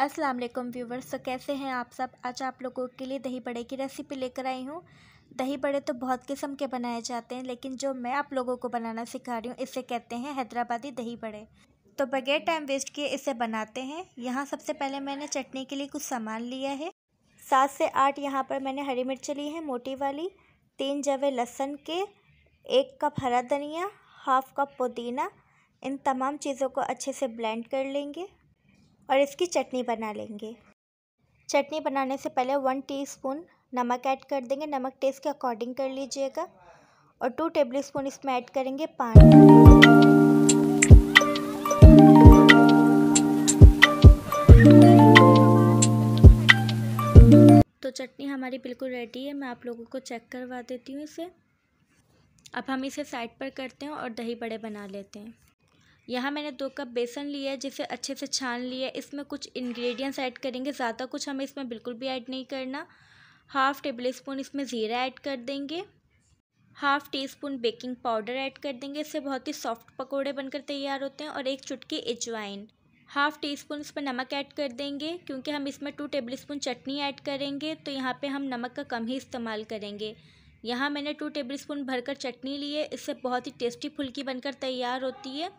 अस्सलाम वालेकुम व्यूवर्स तो कैसे हैं आप सब आज आप लोगों के लिए दही बड़े की रेसिपी लेकर आई हूँ दही बड़े तो बहुत किस्म के बनाए जाते हैं लेकिन जो मैं आप लोगों को बनाना सिखा रही हूँ इसे कहते हैं हैदराबादी दही बड़े तो बगैर टाइम वेस्ट किए इसे बनाते हैं यहाँ सबसे पहले मैंने चटनी के लिए कुछ सामान लिया है सात से आठ यहाँ पर मैंने हरी मिर्च ली है मोटी वाली तीन जवे लहसुन के एक कप हरा धनिया हाफ कप पुदीना इन तमाम चीज़ों को अच्छे से ब्लेंड कर लेंगे और इसकी चटनी बना लेंगे चटनी बनाने से पहले वन टीस्पून नमक ऐड कर देंगे नमक टेस्ट के अकॉर्डिंग कर लीजिएगा और टू टेबल स्पून इसमें ऐड करेंगे पानी तो चटनी हमारी बिल्कुल रेडी है मैं आप लोगों को चेक करवा देती हूँ इसे अब हम इसे साइड पर करते हैं और दही बड़े बना लेते हैं यहाँ मैंने दो कप बेसन लिया है जिसे अच्छे से छान लिया इसमें कुछ इंग्रेडिएंट्स ऐड करेंगे ज़्यादा कुछ हमें इसमें बिल्कुल भी ऐड नहीं करना हाफ़ टेबल स्पून इसमें ज़ीरा ऐड कर देंगे half teaspoon baking powder add कर देंगे इससे बहुत ही सॉफ्ट पकौड़े बनकर तैयार होते हैं और एक चुटकी अजवाइन हाफ़ टी स्पून इसमें नमक ऐड कर देंगे क्योंकि हम इसमें two tablespoon chutney add करेंगे तो यहाँ पर हम नमक का कम ही इस्तेमाल करेंगे यहाँ मैंने टू टेबल स्पून भरकर चटनी ली है इससे बहुत ही टेस्टी फुल्की बनकर तैयार होती है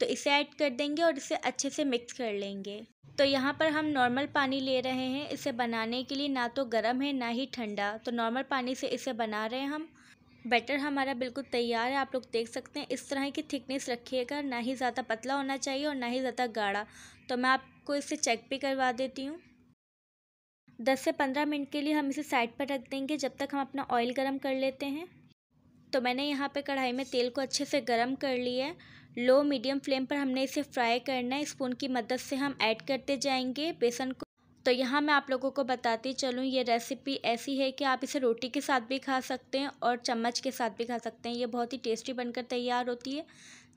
तो इसे ऐड कर देंगे और इसे अच्छे से मिक्स कर लेंगे तो यहाँ पर हम नॉर्मल पानी ले रहे हैं इसे बनाने के लिए ना तो गर्म है ना ही ठंडा तो नॉर्मल पानी से इसे बना रहे हैं हम बैटर हमारा बिल्कुल तैयार है आप लोग देख सकते हैं इस तरह की थिकनेस रखिएगा ना ही ज़्यादा पतला होना चाहिए और ना ही ज़्यादा गाढ़ा तो मैं आपको इसे चेक भी करवा देती हूँ दस से पंद्रह मिनट के लिए हम इसे साइड पर रख देंगे जब तक हम अपना ऑयल गर्म कर लेते हैं तो मैंने यहाँ पे कढ़ाई में तेल को अच्छे से गर्म कर लिया है लो मीडियम फ्लेम पर हमने इसे फ्राई करना है स्पून की मदद से हम ऐड करते जाएंगे बेसन को तो यहाँ मैं आप लोगों को बताती चलूँ ये रेसिपी ऐसी है कि आप इसे रोटी के साथ भी खा सकते हैं और चम्मच के साथ भी खा सकते हैं ये बहुत ही टेस्टी बनकर तैयार होती है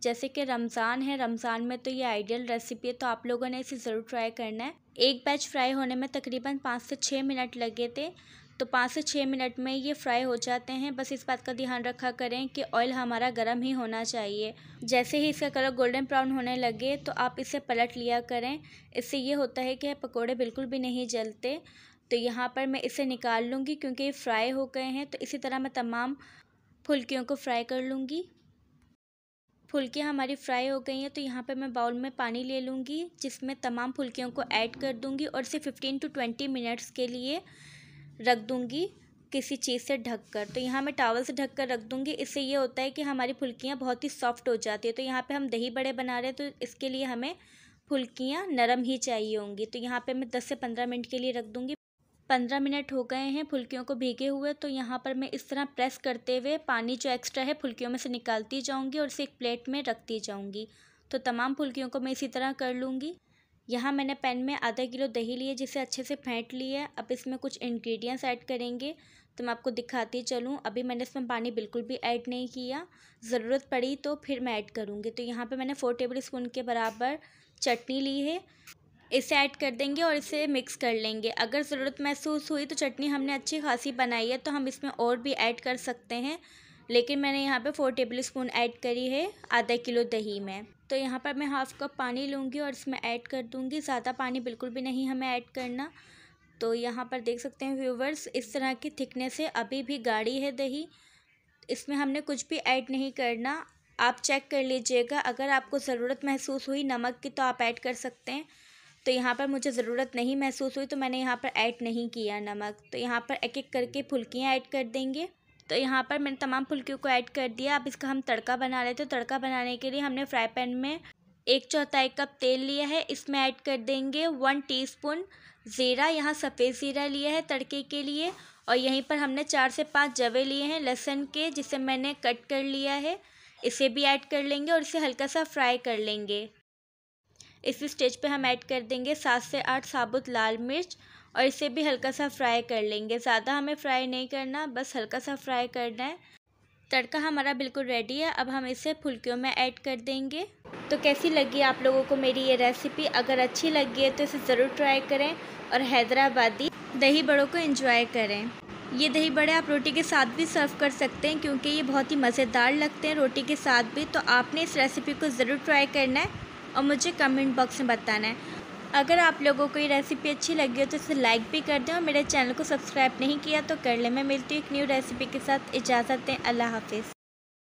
जैसे कि रमज़ान है रमज़ान में तो ये आइडियल रेसिपी है तो आप लोगों ने इसे ज़रूर ट्राई करना है एक बैच फ्राई होने में तकरीबन पाँच से छः मिनट लगे थे तो पाँच से छः मिनट में ये फ्राई हो जाते हैं बस इस बात का ध्यान रखा करें कि ऑयल हमारा गर्म ही होना चाहिए जैसे ही इसका कलर गोल्डन ब्राउन होने लगे तो आप इसे पलट लिया करें इससे ये होता है कि पकौड़े बिल्कुल भी नहीं जलते तो यहाँ पर मैं इसे निकाल लूँगी क्योंकि ये फ्राई हो गए हैं तो इसी तरह मैं तमाम फुल्कियों को फ्राई कर लूँगी फुल्कियाँ हमारी फ्राई हो गई हैं तो यहाँ पे मैं बाउल में पानी ले लूँगी जिसमें तमाम फुल्कियों को ऐड कर दूँगी और इसे 15 टू 20 मिनट्स के लिए रख दूँगी किसी चीज़ से ढक कर तो यहाँ मैं टावल से ढक कर रख दूँगी इससे ये होता है कि हमारी फुल्कियाँ बहुत ही सॉफ्ट हो जाती है तो यहाँ पे हम दही बड़े बना रहे हैं तो इसके लिए हमें फुल्कियाँ नरम ही चाहिए होंगी तो यहाँ पे मैं दस से पंद्रह मिनट के लिए रख दूँगी पंद्रह मिनट हो गए हैं फुल्कियों को भीगे हुए तो यहाँ पर मैं इस तरह प्रेस करते हुए पानी जो एक्स्ट्रा है फुल्कियों में से निकालती जाऊँगी और इसे एक प्लेट में रखती जाऊँगी तो तमाम फुल्कियों को मैं इसी तरह कर लूँगी यहाँ मैंने पैन में आधा किलो दही ली है जिसे अच्छे से फेंट लिया है अब इसमें कुछ इन्ग्रीडियंट्स ऐड करेंगे तो मैं आपको दिखाती चलूँ अभी मैंने इसमें पानी बिल्कुल भी ऐड नहीं किया ज़रूरत पड़ी तो फिर मैं ऐड करूँगी तो यहाँ पे मैंने फ़ोर टेबल स्पून के बराबर चटनी ली है इसे ऐड कर देंगे और इसे मिक्स कर लेंगे अगर ज़रूरत महसूस हुई तो चटनी हमने अच्छी खासी बनाई है तो हम इसमें और भी ऐड कर सकते हैं लेकिन मैंने यहाँ पर फोर टेबल स्पून ऐड करी है आधा किलो दही में तो यहाँ पर मैं हाफ़ कप पानी लूँगी और इसमें ऐड कर दूँगी ज़्यादा पानी बिल्कुल भी नहीं हमें ऐड करना तो यहाँ पर देख सकते हैं व्यूवर्स इस तरह की थिकनेस है अभी भी गाढ़ी है दही इसमें हमने कुछ भी ऐड नहीं करना आप चेक कर लीजिएगा अगर आपको ज़रूरत महसूस हुई नमक की तो आप ऐड कर सकते हैं तो यहाँ पर मुझे ज़रूरत नहीं महसूस हुई तो मैंने यहाँ पर ऐड नहीं किया नमक तो यहाँ पर एक एक करके फुल्कियाँ ऐड कर देंगे तो यहाँ पर मैंने तमाम फुल्कियों को ऐड कर दिया अब इसका हम तड़का बना रहे थे तो तड़का बनाने के लिए हमने फ्राई पैन में एक चौथाई कप तेल लिया है इसमें ऐड कर देंगे वन टीस्पून ज़ीरा यहाँ सफ़ेद ज़ीरा लिया है तड़के के लिए और यहीं पर हमने चार से पांच जवे लिए हैं लहसुन के जिसे मैंने कट कर लिया है इसे भी ऐड कर लेंगे और इसे हल्का सा फ्राई कर लेंगे इसी स्टेज पे हम ऐड कर देंगे सात से आठ साबुत लाल मिर्च और इसे भी हल्का सा फ्राई कर लेंगे ज़्यादा हमें फ्राई नहीं करना बस हल्का सा फ्राई करना है तड़का हमारा बिल्कुल रेडी है अब हम इसे फुलकियों में ऐड कर देंगे तो कैसी लगी आप लोगों को मेरी ये रेसिपी अगर अच्छी लगी है तो इसे ज़रूर ट्राई करें और हैदराबादी दही बड़ों को इन्जॉय करें ये दही बड़े आप रोटी के साथ भी सर्व कर सकते हैं क्योंकि ये बहुत ही मज़ेदार लगते हैं रोटी के साथ भी तो आपने इस रेसिपी को ज़रूर ट्राई करना है और मुझे कमेंट बॉक्स में बताना है अगर आप लोगों को ये रेसिपी अच्छी लगी हो तो इसे लाइक भी कर दें और मेरे चैनल को सब्सक्राइब नहीं किया तो कर लें मैं मिलती हूँ एक न्यू रेसिपी के साथ इजाज़त दें अल्लाह हाफिज़